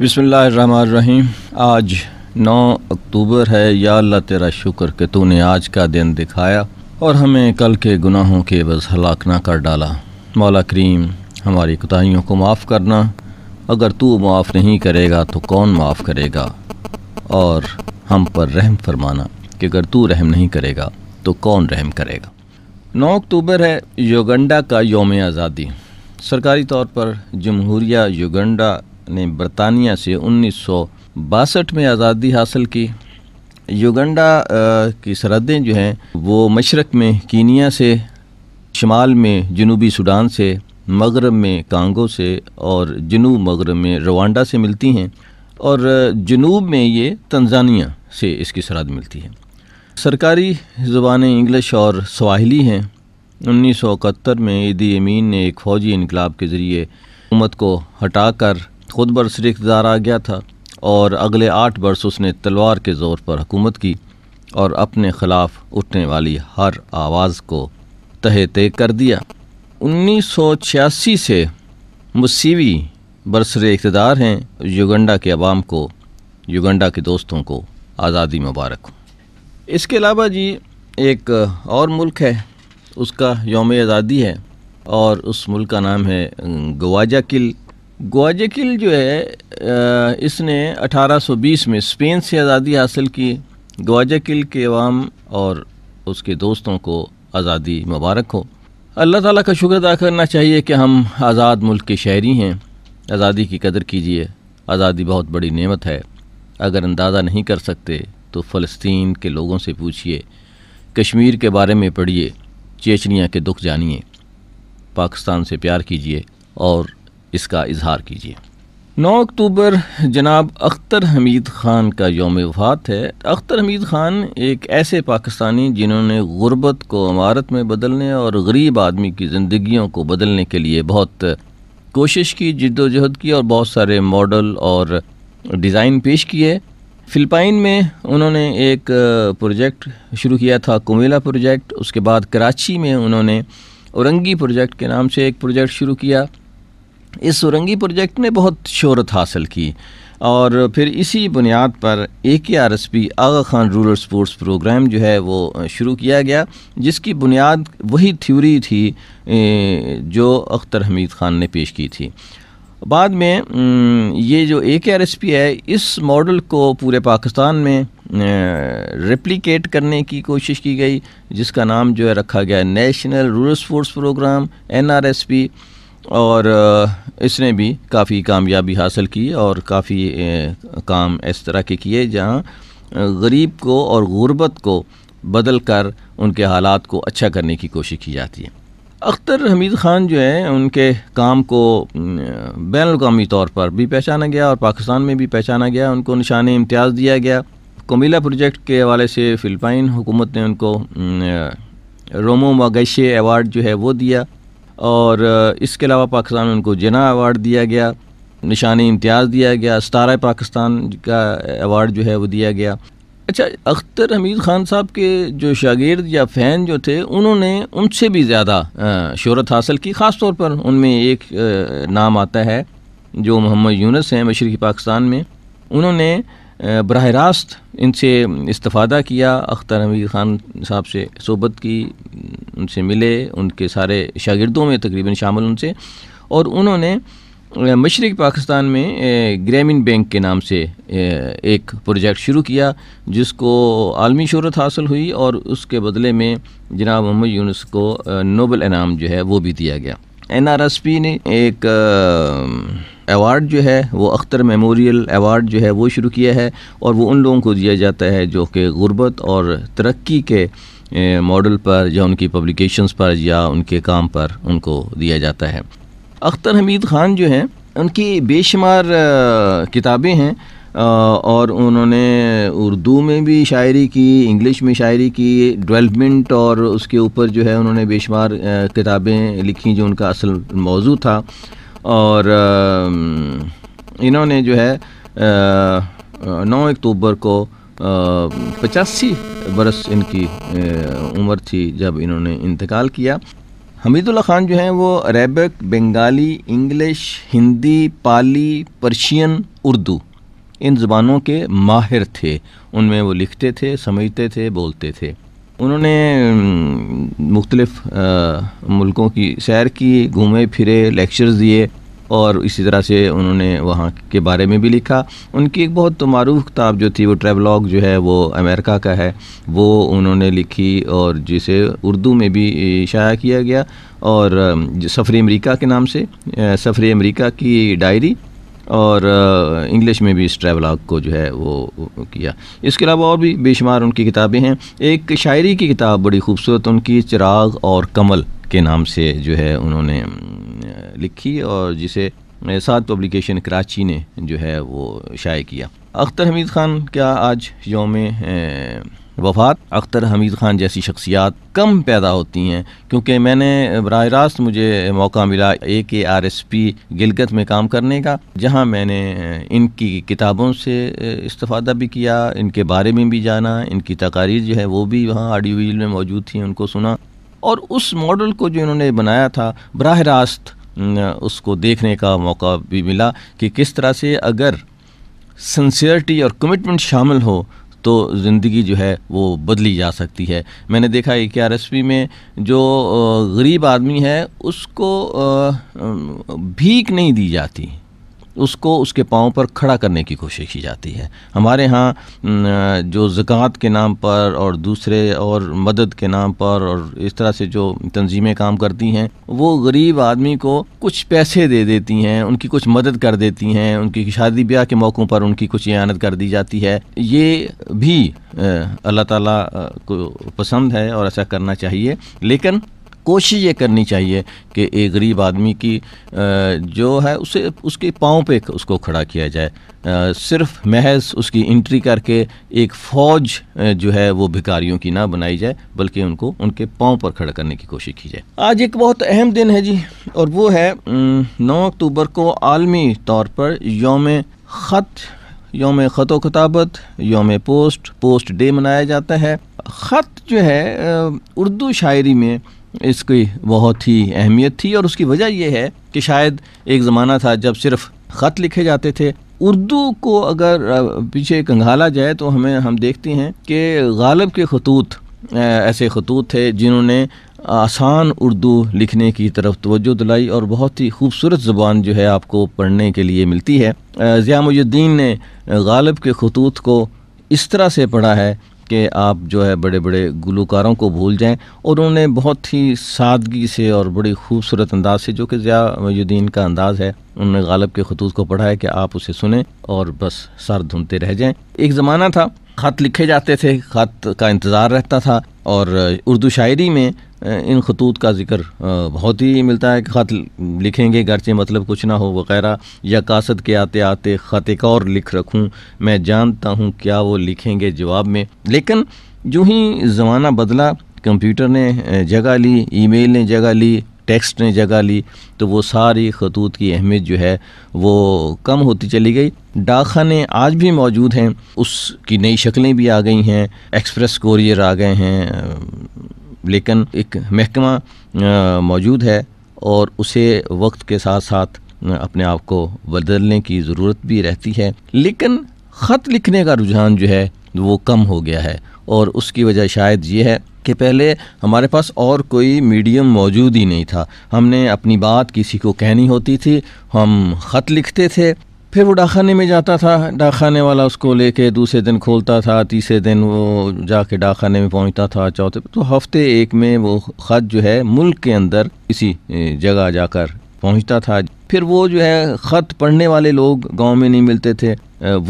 बिसमीम आज 9 अक्टूबर है या अल्लाह तेरा शुक्र कि तूने आज का दिन दिखाया और हमें कल के गुनाहों के बस हलाक ना कर डाला मौला करीम हमारी कोताहीियों को माफ़ करना अगर तू माफ़ नहीं करेगा तो कौन माफ़ करेगा और हम पर रहम फरमाना कि अगर तू रहम नहीं करेगा तो कौन रहम करेगा 9 अक्टूबर है योगंडा का योम आज़ादी सरकारी तौर पर जमहूरिया युगंडा ने बरतानिया से उन्नीस में आज़ादी हासिल की युगंडा की सरहदें जो हैं वो मशरक़ में कीनिया से शमाल में जनूबी सूडान से मगरब में कांगो से और जनूब मगरब में रवांडा से मिलती हैं और जनूब में ये तंजानिया से इसकी सरहद मिलती है सरकारी ज़बानें इंग्लिश और सवाहली हैं उन्नीस सौ इकहत्तर में ईदी अमीन ने एक फ़ौजी इनकलाब के ज़रिए हुकूमत को हटाकर खुद बरसर इकतदार आ गया था और अगले आठ बरस उसने तलवार के ज़ोर पर हुकूमत की और अपने ख़िलाफ़ उठने वाली हर आवाज़ को तह तय कर दिया उन्नीस सौ छियासी से मुसीवी बरसर इकतदार हैं युगंडा के अवाम को युगंडा के दोस्तों को आज़ादी मुबारक इसके अलावा जी एक और मुल्क है उसका योम आज़ादी है और उस मुल्क का नाम है गवाजा किल ग्वाजेकिल जो है इसने 1820 में स्पेन से आज़ादी हासिल की ग्वाजेकिल के अवाम और उसके दोस्तों को आज़ादी मुबारक हो अल्लाह ताला का शुक्र अदा करना चाहिए कि हम आज़ाद मुल्क के शहरी हैं आज़ादी की कदर कीजिए आज़ादी बहुत बड़ी नेमत है अगर अंदाज़ा नहीं कर सकते तो फ़लस्तीन के लोगों से पूछिए कश्मीर के बारे में पढ़िए चेचनिया के दुख जानिए पाकिस्तान से प्यार कीजिए और इसका इजहार कीजिए 9 अक्टूबर जनाब अख्तर हमीद ख़ान का योम वफ़ात है अख्तर हमीद ख़ान एक ऐसे पाकिस्तानी जिन्होंने ग़ुरबत को अमारत में बदलने और गरीब आदमी की ज़िंदगियों को बदलने के लिए बहुत कोशिश की जद्दोजहद की और बहुत सारे मॉडल और डिज़ाइन पेश किए फ़िलपाइन में उन्होंने एक प्रोजेक्ट शुरू किया था कुमेला प्रोजेक्ट उसके बाद कराची में उन्होंने औरंगी प्रोजेक्ट के नाम से एक प्रोजेक्ट शुरू किया इस सुरंगी प्रोजेक्ट ने बहुत शहरत हासिल की और फिर इसी बुनियाद पर A K R S P Aga Khan rural sports programme जो है वो शुरू किया गया जिसकी बुनियाद वही थ्योरी थी जो अख्तर हमीद ख़ान ने पेश की थी बाद में ये जो ए के आर एस पी है इस मॉडल को पूरे पाकिस्तान में रेप्लिकेट करने की कोशिश की गई जिसका नाम जो है रखा गया national rural sports programme N R S P और इसने भी काफ़ी कामयाबी हासिल की और काफ़ी काम इस तरह के किए जहाँ गरीब को और ग़ुरबत को बदल कर उनके हालात को अच्छा करने की कोशिश की जाती है अख्तर हमीद ख़ान जो है उनके काम को बैन अवी तौर पर भी पहचाना गया और पाकिस्तान में भी पहचाना गया उनको निशान इम्तियाज़ दिया गया कोमिला प्रोजेक्ट के हवाले से फ़िलपाइन हुकूमत ने उनको रोमो मगैशे अवार्ड जो है वो दिया और इसके अलावा पाकिस्तान में उनको जना अवार्ड दिया गया निशानी इम्तियाज़ दिया गया सतारा पाकिस्तान का अवार्ड जो है वो दिया गया अच्छा अख्तर हमीद ख़ान साहब के जो शागिर्द या फ़ैन जो थे उन्होंने उनसे भी ज़्यादा शहरत हासिल की ख़ास तौर पर उनमें एक नाम आता है जो मोहम्मद यूनस हैं मशरक़ी पाकिस्तान में उन्होंने बरह रास्त इनसे इस्ता किया अख्तर हमीद ख़ान साहब से सोबत की उनसे मिले उनके सारे शागिर्दों में तकरीबन शामिल उनसे और उन्होंने मशरक़ पाकिस्तान में ग्रामीण बैंक के नाम से एक प्रोजेक्ट शुरू किया जिसको आलमी शहरत हासिल हुई और उसके बदले में जनाब मोहम्मद यूनुस को नोबल इनाम जो है वो भी दिया गया एन आर एस पी ने एक अवार्ड जो है वो अख्तर मेमोरियल अवार्ड जो है वो शुरू किया है और वो उन लोगों को दिया जाता है जो कि ग़ुरबत और तरक्की के मॉडल पर या उनकी पब्लिकेशंस पर या उनके काम पर उनको दिया जाता है अख्तर हमीद ख़ान जो हैं उनकी बेशुमार किताबें हैं और उन्होंने उर्दू में भी शायरी की इंग्लिश में शायरी की डेवलपमेंट और उसके ऊपर जो है उन्होंने बेशुमार किताबें लिखी जो उनका असल मौजू था और इन्होंने जो है नौ अक्टूबर को पचासी बरस इनकी उम्र थी जब इन्होंने इंतकाल किया हमीदुल्ला ख़ान जो हैं वो Arabic Bengali English Hindi Pali Persian Urdu इन ज़बानों के माहिर थे उनमें वो लिखते थे समझते थे बोलते थे उन्होंने मुख्तलिफ़ मुल्कों की सैर की घूमे फिरे लेक्चर्स दिए और इसी तरह से उन्होंने वहाँ के बारे में भी लिखा उनकी एक बहुत मरूफ किताब जो थी वो ट्रेवलॉग जो है वो अमेरिका का है वो उन्होंने लिखी और जिसे उर्दू में भी शाया किया गया और सफ़री अमरीका के नाम से सफ़री अमरीका की डायरी और इंग्लिश में भी इस ट्रैवलॉग को जो है वो किया इसके अलावा और भी बेशुमार उनकी किताबें हैं एक शायरी की किताब बड़ी खूबसूरत उनकी चिराग और कमल के नाम से जो है उन्होंने लिखी और जिसे सात पब्लिकेशन कराची ने जो है वो शाये किया अख्तर हमीद ख़ान क्या आज योम वफात अख्तर हमीद ख़ान जैसी शख्सियात कम पैदा होती हैं क्योंकि मैंने बरह रास्त मुझे मौका मिला ए K R S P Gilgit में काम करने का जहाँ मैंने इनकी किताबों से इस्ता भी किया इनके बारे में भी जाना इनकी तकारीर जो है वो भी वहाँ ऑडियो में मौजूद थी उनको सुना और उस मॉडल को जो इन्होंने बनाया था बरह रास्त उसको देखने का मौका भी मिला कि किस तरह से अगर सन्सियरटी और कमिटमेंट शामिल हो तो ज़िंदगी जो है वो बदली जा सकती है मैंने देखा है कि आर में जो गरीब आदमी है उसको भीख नहीं दी जाती उसको उसके पाँव पर खड़ा करने की कोशिश की जाती है हमारे यहाँ जो ज़क़़त के नाम पर और दूसरे और मदद के नाम पर और इस तरह से जो तंजीमें काम करती हैं वो गरीब आदमी को कुछ पैसे दे देती हैं उनकी कुछ मदद कर देती हैं उनकी शादी ब्याह के मौक़ों पर उनकी कुछ इनत कर दी जाती है ये भी अल्लाह ताला को पसंद है और ऐसा करना चाहिए लेकिन कोशिश ये करनी चाहिए कि एक गरीब आदमी की जो है उसे उसके पाँव पे उसको खड़ा किया जाए सिर्फ महज उसकी इंट्री करके एक फ़ौज जो है वो भिकारियों की ना बनाई जाए बल्कि उनको उनके पाँव पर खड़ा करने की कोशिश की जाए आज एक बहुत अहम दिन है जी और वो है नौ अक्टूबर को आलमी तौर पर योम ख़त योम ख़त व खताबत योम पोस्ट पोस्ट डे मनाया जाता है ख़त जो है उर्दू शायरी में इसकी बहुत ही अहमियत थी और उसकी वजह यह है कि शायद एक ज़माना था जब सिर्फ ख़त लिखे जाते थे उर्दू को अगर पीछे कंघाला जाए तो हमें हम देखते हैं कि गालब के खतूत ऐसे खतूत थे जिन्होंने आसान उर्दू लिखने की तरफ तोजो दिलाई और बहुत ही खूबसूरत ज़बान जो है आपको पढ़ने के लिए मिलती है ज़िया मुजुद्दीन ने गालब के खतूत को इस तरह से पढ़ा है कि आप जो है बड़े बड़े गुलकारों को भूल जाएं और उन्होंने बहुत ही सादगी से और बड़ी खूबसूरत अंदाज से जो कि ज़ियाुद्दीन का अंदाज़ है उन्होंने गालब के खतूत को पढ़ा है कि आप उसे सुने और बस सर धुनते रह जाएं एक ज़माना था ख़त लिखे जाते थे ख़त का इंतज़ार रहता था और उर्दू शायरी में इन खतूत का जिक्र बहुत ही मिलता है ख़त लिखेंगे गरचे मतलब कुछ ना हो वगैरह या कासद के आते आते ख़त एक और लिख रखूँ मैं जानता हूँ क्या वो लिखेंगे जवाब में लेकिन जो ही ज़माना बदला कंप्यूटर ने जगह ली ईमेल ने जगह ली टेक्स्ट ने जगह ली तो वो सारी खतूत की अहमियत जो है वो कम होती चली गई डाकखाने आज भी मौजूद हैं उसकी नई शक्लें भी आ गई हैं एक्सप्रेस कोरियर आ गए हैं लेकिन एक महकमा मौजूद है और उसे वक्त के साथ साथ अपने आप को बदलने की ज़रूरत भी रहती है लेकिन ख़त लिखने का रुझान जो है वो कम हो गया है और उसकी वजह शायद ये है कि पहले हमारे पास और कोई मीडियम मौजूद ही नहीं था हमने अपनी बात किसी को कहनी होती थी हम ख़त लिखते थे फिर वो डाकखाने में जाता था डाकखाने वाला उसको लेके दूसरे दिन खोलता था तीसरे दिन वो जाके डाकखाने में पहुंचता था चौथे तो हफ्ते एक में वो ख़त जो है मुल्क के अंदर किसी जगह जाकर पहुंचता था फिर वो जो है ख़त पढ़ने वाले लोग गांव में नहीं मिलते थे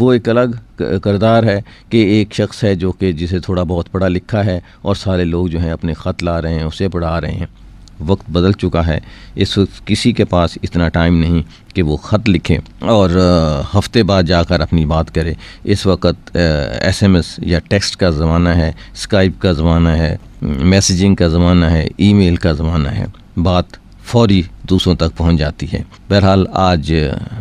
वो एक अलग करदार है कि एक शख्स है जो कि जिसे थोड़ा बहुत पढ़ा लिखा है और सारे लोग जो हैं अपने ख़त ला रहे हैं उसे पढ़ा रहे हैं वक्त बदल चुका है इस वक्त किसी के पास इतना टाइम नहीं कि वो ख़त लिखे और हफ्ते बाद जाकर अपनी बात करें इस वक्त एसएमएस या टेक्स्ट का ज़माना है स्काइप का ज़माना है मैसेजिंग का ज़माना है ईमेल का ज़माना है बात फौरी दूसरों तक पहुंच जाती है बहरहाल आज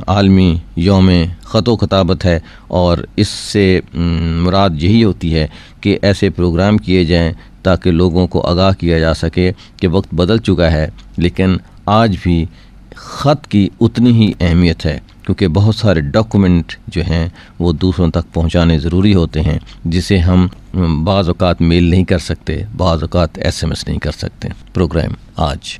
आलमी योम ख़तो खताबत है और इससे मुराद यही होती है कि ऐसे प्रोग्राम किए जाएं ताकि लोगों को आगाह किया जा सके कि वक्त बदल चुका है लेकिन आज भी ख़त की उतनी ही अहमियत है क्योंकि बहुत सारे डॉक्यूमेंट जो हैं वो दूसरों तक पहुंचाने ज़रूरी होते हैं जिसे हम बाज़ात मेल नहीं कर सकते बाज़ात एस एम एस नहीं कर सकते प्रोग्राम आज